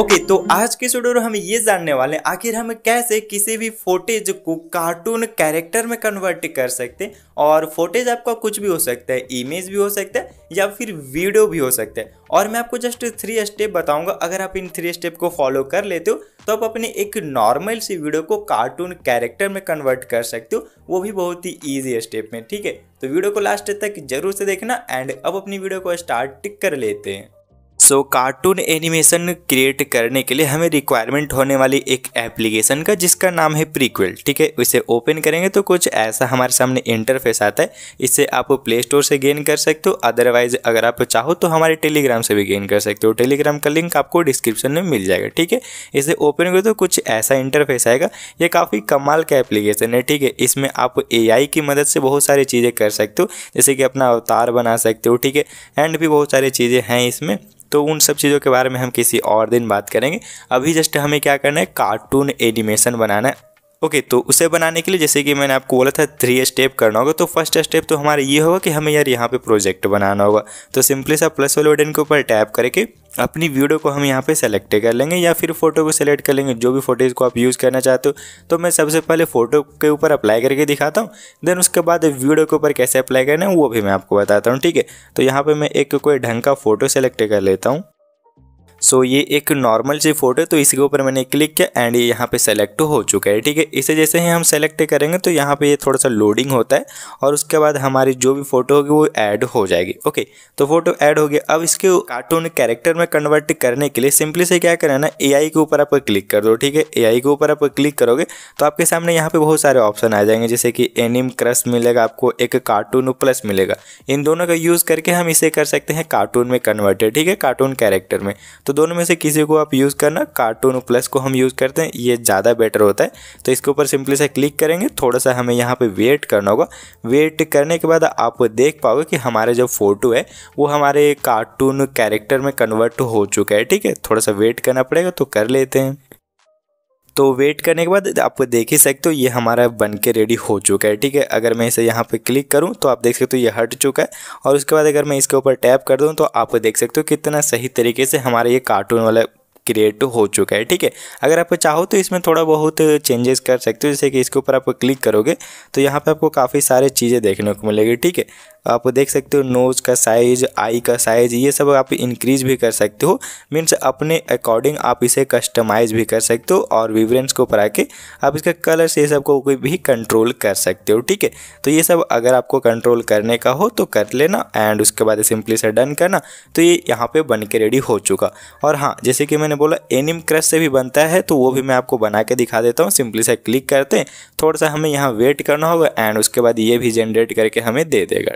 okay तो आज के स्टूडियो में हम ये जानने वाले हैं आखिर हम कैसे किसी भी फोटेज को कार्टून कैरेक्टर में कन्वर्ट कर सकते हैं और फोटेज आपका कुछ भी हो सकता है इमेज भी हो सकता है या फिर वीडियो भी हो सकता है और मैं आपको जस्ट थ्री स्टेप बताऊंगा अगर आप इन थ्री स्टेप को फॉलो कर लेते हो तो आप अपने एक नॉर्मल सी वीडियो को कार्टून कैरेक्टर में कन्वर्ट कर सकते हो वो भी बहुत ही ईजी स्टेप में ठीक है तो वीडियो को लास्ट तक जरूर से देखना एंड अब अपनी वीडियो को स्टार्ट कर लेते हैं सो कार्टून एनिमेशन क्रिएट करने के लिए हमें रिक्वायरमेंट होने वाली एक एप्लीकेशन का जिसका नाम है प्रीक्वेल ठीक है इसे ओपन करेंगे तो कुछ ऐसा हमारे सामने इंटरफेस आता है इसे आप प्ले स्टोर से गेन कर सकते हो अदरवाइज अगर आप चाहो तो हमारे टेलीग्राम से भी गेन कर सकते हो टेलीग्राम का लिंक आपको डिस्क्रिप्शन में मिल जाएगा ठीक है इसे ओपन करो तो कुछ ऐसा इंटरफेस आएगा ये काफ़ी कमाल का एप्लीकेशन है ठीक है इसमें आप ए की मदद से बहुत सारी चीज़ें कर सकते हो जैसे कि अपना अवतार बना सकते हो ठीक है एंड भी बहुत सारी चीज़ें हैं इसमें तो उन सब चीज़ों के बारे में हम किसी और दिन बात करेंगे अभी जस्ट हमें क्या करना है कार्टून एनिमेशन बनाना है ओके okay, तो उसे बनाने के लिए जैसे कि मैंने आपको बोला था थ्री स्टेप करना होगा तो फर्स्ट स्टेप तो हमारा ये होगा कि हमें यार यहाँ पे प्रोजेक्ट बनाना होगा तो सिंपली सा प्लस वाले बटन के ऊपर टैप करके अपनी वीडियो को हम यहाँ पे सेलेक्ट कर लेंगे या फिर फोटो को सेलेक्ट कर लेंगे जो भी फोटोज़ को आप यूज़ करना चाहते हो तो मैं सबसे पहले फ़ोटो के ऊपर अप्लाई करके दिखाता हूँ देन उसके बाद वीडियो के ऊपर कैसे अप्लाई करना है वो भी मैं आपको बताता हूँ ठीक है तो यहाँ पर मैं एक कोई ढंग का फ़ोटो सेलेक्ट कर लेता हूँ सो so, ये एक नॉर्मल सी फोटो है तो इसके ऊपर मैंने क्लिक किया एंड ये यहाँ पे सेलेक्ट हो चुका है ठीक है इसे जैसे ही हम सेलेक्ट करेंगे तो यहाँ पे ये थोड़ा सा लोडिंग होता है और उसके बाद हमारी जो भी फोटो होगी वो ऐड हो जाएगी ओके तो फोटो ऐड हो गया अब इसके कार्टून कैरेक्टर में कन्वर्ट करने के लिए सिंपली से क्या करें ना ए के ऊपर आप क्लिक कर दो ठीक है ए के ऊपर आप क्लिक करोगे तो आपके सामने यहाँ पर बहुत सारे ऑप्शन आ जाएंगे जैसे कि एनिम क्रस मिलेगा आपको एक कार्टून प्लस मिलेगा इन दोनों का यूज़ करके हम इसे कर सकते हैं कार्टून में कन्वर्ट ठीक है कार्टून कैरेक्टर में तो दोनों में से किसी को आप यूज़ करना कार्टून प्लस को हम यूज़ करते हैं ये ज़्यादा बेटर होता है तो इसके ऊपर सिंपली से क्लिक करेंगे थोड़ा सा हमें यहाँ पर वेट करना होगा वेट करने के बाद आप देख पाओगे कि हमारे जो फ़ोटो है वो हमारे कार्टून कैरेक्टर में कन्वर्ट हो चुका है ठीक है थोड़ा सा वेट करना पड़ेगा तो कर लेते हैं तो वेट करने के बाद आप देख ही सकते हो ये हमारा बन के रेडी हो चुका है ठीक है अगर मैं इसे यहाँ पे क्लिक करूँ तो आप देख सकते हो ये हट चुका है और उसके बाद अगर मैं इसके ऊपर टैप कर दूँ तो आप देख सकते हो कितना सही तरीके से हमारा ये कार्टून वाला क्रिएट हो चुका है ठीक है अगर आप चाहो तो इसमें थोड़ा बहुत चेंजेस कर सकते हो जैसे कि इसके ऊपर आप क्लिक करोगे तो यहाँ पर आपको काफ़ी सारे चीज़ें देखने को मिलेगी ठीक है आप देख सकते हो नोज़ का साइज़ आई का साइज़ ये सब आप इंक्रीज भी कर सकते हो मीन्स अपने अकॉर्डिंग आप इसे कस्टमाइज़ भी कर सकते हो और विवरेंस को ऊपर आके आप इसका कलर से सब को कोई भी कंट्रोल कर सकते हो ठीक है तो ये सब अगर आपको कंट्रोल करने का हो तो कर लेना एंड उसके बाद सिंपली से डन करना तो ये यहाँ पर बन के रेडी हो चुका और हाँ जैसे कि मैंने बोला एनिम क्रश से भी बनता है तो वो भी मैं आपको बना के दिखा देता हूँ सिंपली सा क्लिक करते हैं थोड़ा सा हमें यहाँ वेट करना होगा एंड उसके बाद ये भी जनरेट करके हमें दे देगा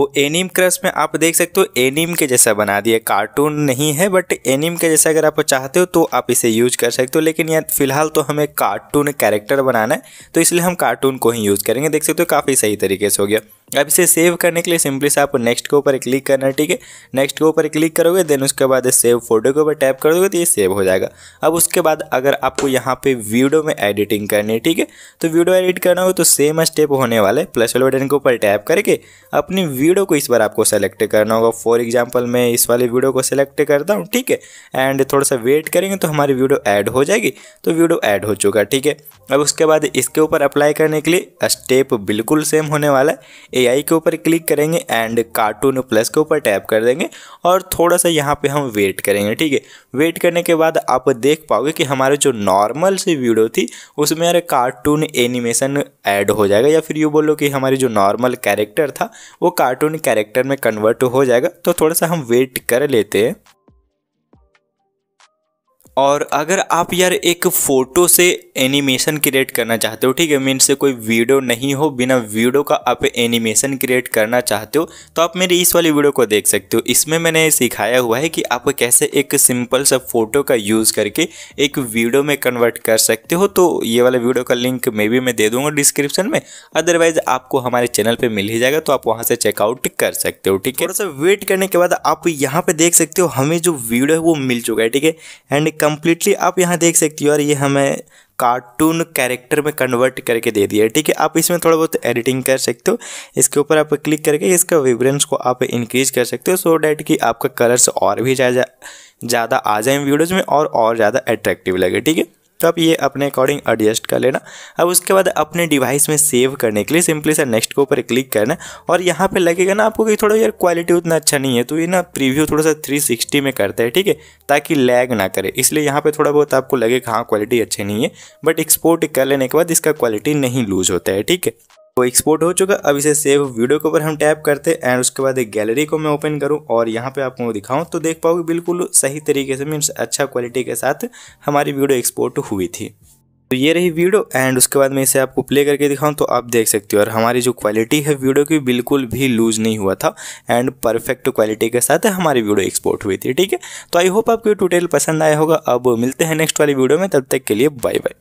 वो तो एनिम क्रश में आप देख सकते हो एनिम के जैसा बना दिया कार्टून नहीं है बट एनिम के जैसा अगर आप चाहते हो तो आप इसे यूज कर सकते हो लेकिन यार फिलहाल तो हमें कार्टून कैरेक्टर बनाना है तो इसलिए हम कार्टून को ही यूज़ करेंगे देख सकते हो काफ़ी सही तरीके से हो गया अब इसे सेव करने के लिए सिंपली से आप नेक्स्ट के ऊपर क्लिक करना है ठीक है नेक्स्ट के ऊपर क्लिक करोगे देन उसके बाद सेव फोटो के ऊपर टैप कर दोगे तो ये सेव हो जाएगा अब उसके बाद अगर आपको यहाँ पे वीडियो में एडिटिंग करनी है ठीक है तो वीडियो एडिट करना हो तो सेम स्टेप होने वाला है प्लस वाले बटन के ऊपर टैप करके अपनी वीडियो को इस बार आपको सेलेक्ट करना होगा फॉर एग्जाम्पल मैं इस वाले वीडियो को सेलेक्ट करता हूँ ठीक है एंड थोड़ा सा वेट करेंगे तो हमारी वीडियो ऐड हो जाएगी तो वीडियो ऐड हो चुका ठीक है अब उसके बाद इसके ऊपर अप्लाई करने के लिए स्टेप बिल्कुल सेम होने वाला है ए के ऊपर क्लिक करेंगे एंड कार्टून प्लस के ऊपर टैप कर देंगे और थोड़ा सा यहाँ पर हम वेट करेंगे ठीक है वेट करने के बाद आप देख पाओगे कि हमारे जो नॉर्मल सी वीडियो थी उसमें यार कार्टून एनिमेशन ऐड हो जाएगा या फिर यू बोलो कि हमारी जो नॉर्मल कैरेक्टर था वो कार्टून कार्टून कैरेक्टर में कन्वर्ट हो जाएगा तो थोड़ा सा हम वेट कर लेते हैं और अगर आप यार एक फ़ोटो से एनिमेशन क्रिएट करना चाहते हो ठीक है मीन से कोई वीडियो नहीं हो बिना वीडियो का आप एनिमेशन क्रिएट करना चाहते हो तो आप मेरी इस वाली वीडियो को देख सकते हो इसमें मैंने सिखाया हुआ है कि आप कैसे एक सिंपल सा फ़ोटो का यूज़ करके एक वीडियो में कन्वर्ट कर सकते हो तो ये वाला वीडियो का लिंक मे भी मैं दे दूँगा डिस्क्रिप्शन में अदरवाइज़ आपको हमारे चैनल पर मिल ही जाएगा तो आप वहाँ से चेकआउट कर सकते हो ठीक है थोड़ा सा वेट करने के बाद आप यहाँ पर देख सकते हो हमें जो वीडियो है वो मिल चुका है ठीक है एंड कम्प्लीटली आप यहाँ देख सकती हो और ये हमें कार्टून कैरेक्टर में कन्वर्ट करके दे दिया है ठीक है आप इसमें थोड़ा बहुत एडिटिंग कर सकते हो इसके ऊपर आप क्लिक करके इसका विवरेंस को आप इंक्रीज कर सकते हो सो डैट कि आपका कलर्स और भी ज़्यादा ज़्यादा आ जाए वीडियोज़ में और और ज़्यादा अट्रैक्टिव लगे ठीक है तो आप ये अपने अकॉर्डिंग एडजस्ट कर लेना अब उसके बाद अपने डिवाइस में सेव करने के लिए सिंपली सर नेक्स्ट के ऊपर क्लिक करना और यहाँ पे लगेगा ना आपको कि थोड़ा यार क्वालिटी उतना अच्छा नहीं है तो ये ना प्रीव्यू थोड़ा सा 360 में करता है ठीक है ताकि लैग ना करे इसलिए यहाँ पे थोड़ा बहुत आपको लगेगा हाँ क्वालिटी अच्छी नहीं है बट एक्सपोर्ट कर लेने के बाद इसका क्वालिटी नहीं लूज होता है ठीक है वो एक्सपोर्ट हो चुका अब इसे सेव वीडियो के ऊपर हम टैप करते हैं एंड उसके बाद एक गैलरी को मैं ओपन करूं और यहाँ पे आपको दिखाऊं तो देख पाओगे बिल्कुल सही तरीके से मीन्स अच्छा क्वालिटी के साथ हमारी वीडियो एक्सपोर्ट हुई थी तो ये रही वीडियो एंड उसके बाद मैं इसे आपको प्ले करके दिखाऊं तो आप देख सकते हो और हमारी जो क्वालिटी है वीडियो की बिल्कुल भी लूज नहीं हुआ था एंड परफेक्ट क्वालिटी के साथ हमारी वीडियो एक्सपोर्ट हुई थी ठीक है तो आई होप आपको ये ट्यूटोरियल पसंद आया होगा अब मिलते हैं नेक्स्ट वाली वीडियो में तब तक के लिए बाय बाय